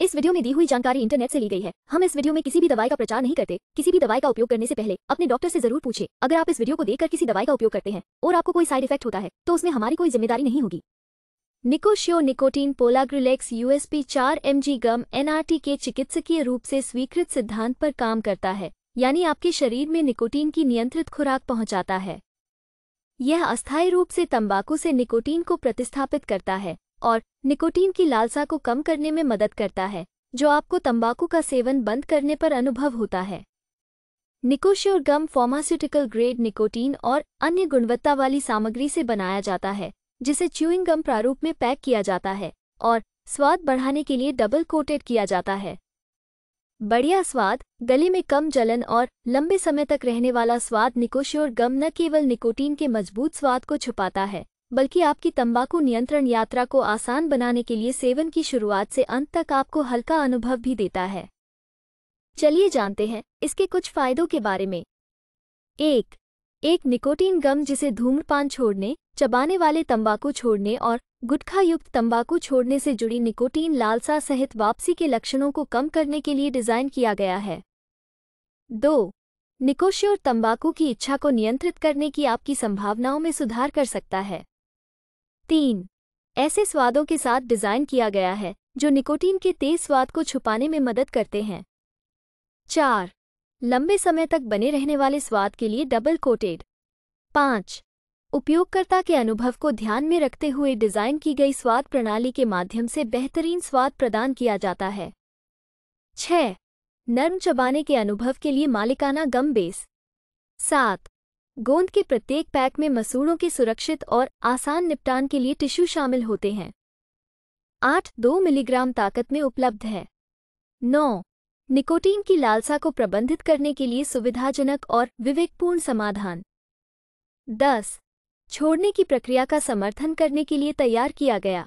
इस वीडियो में दी हुई जानकारी इंटरनेट से ली गई है हम इस वीडियो में किसी भी दवाई का प्रचार नहीं करते किसी भी दवाई का उपयोग करने से पहले अपने डॉक्टर से जरूर पूछे अगर आप इस वीडियो को देखकर किसी दवाई का उपयोग करते हैं और आपको कोई साइड इफेक्ट होता है तो उसमें हमारी कोई जिम्मेदारी नहीं होगी निकोशियो निकोटीन पोलाग्रिलेक्स यूएसपी चार एम गम एनआरटी के चिकित्सकीय रूप से स्वीकृत सिद्धांत पर काम करता है यानी आपके शरीर में निकोटीन की नियंत्रित खुराक पहुंचाता है यह अस्थायी रूप से तंबाकू से निकोटीन को प्रतिस्थापित करता है और निकोटीन की लालसा को कम करने में मदद करता है जो आपको तंबाकू का सेवन बंद करने पर अनुभव होता है Nicosure gum pharmaceutical grade nicotine और अन्य गुणवत्ता वाली सामग्री से बनाया जाता है जिसे च्यूइंग गम प्रारूप में पैक किया जाता है और स्वाद बढ़ाने के लिए डबल कोटेड किया जाता है बढ़िया स्वाद गले में कम जलन और लंबे समय तक रहने वाला स्वाद निकोश्योर गम न केवल निकोटीन के मजबूत स्वाद को छुपाता है बल्कि आपकी तंबाकू नियंत्रण यात्रा को आसान बनाने के लिए सेवन की शुरुआत से अंत तक आपको हल्का अनुभव भी देता है चलिए जानते हैं इसके कुछ फायदों के बारे में एक एक निकोटीन गम जिसे धूम्रपान छोड़ने चबाने वाले तंबाकू छोड़ने और गुटखा युक्त तंबाकू छोड़ने से जुड़ी निकोटीन लालसा सहित वापसी के लक्षणों को कम करने के लिए डिज़ाइन किया गया है दो निकोश्योर तंबाकू की इच्छा को नियंत्रित करने की आपकी संभावनाओं में सुधार कर सकता है तीन ऐसे स्वादों के साथ डिज़ाइन किया गया है जो निकोटीन के तेज स्वाद को छुपाने में मदद करते हैं चार लंबे समय तक बने रहने वाले स्वाद के लिए डबल कोटेड पाँच उपयोगकर्ता के अनुभव को ध्यान में रखते हुए डिज़ाइन की गई स्वाद प्रणाली के माध्यम से बेहतरीन स्वाद प्रदान किया जाता है छ नर्म चबाने के अनुभव के लिए मालिकाना गम बेस सात गोंद के प्रत्येक पैक में मसूड़ों के सुरक्षित और आसान निपटान के लिए टिश्यू शामिल होते हैं आठ दो मिलीग्राम ताकत में उपलब्ध है नौ निकोटीन की लालसा को प्रबंधित करने के लिए सुविधाजनक और विवेकपूर्ण समाधान दस छोड़ने की प्रक्रिया का समर्थन करने के लिए तैयार किया गया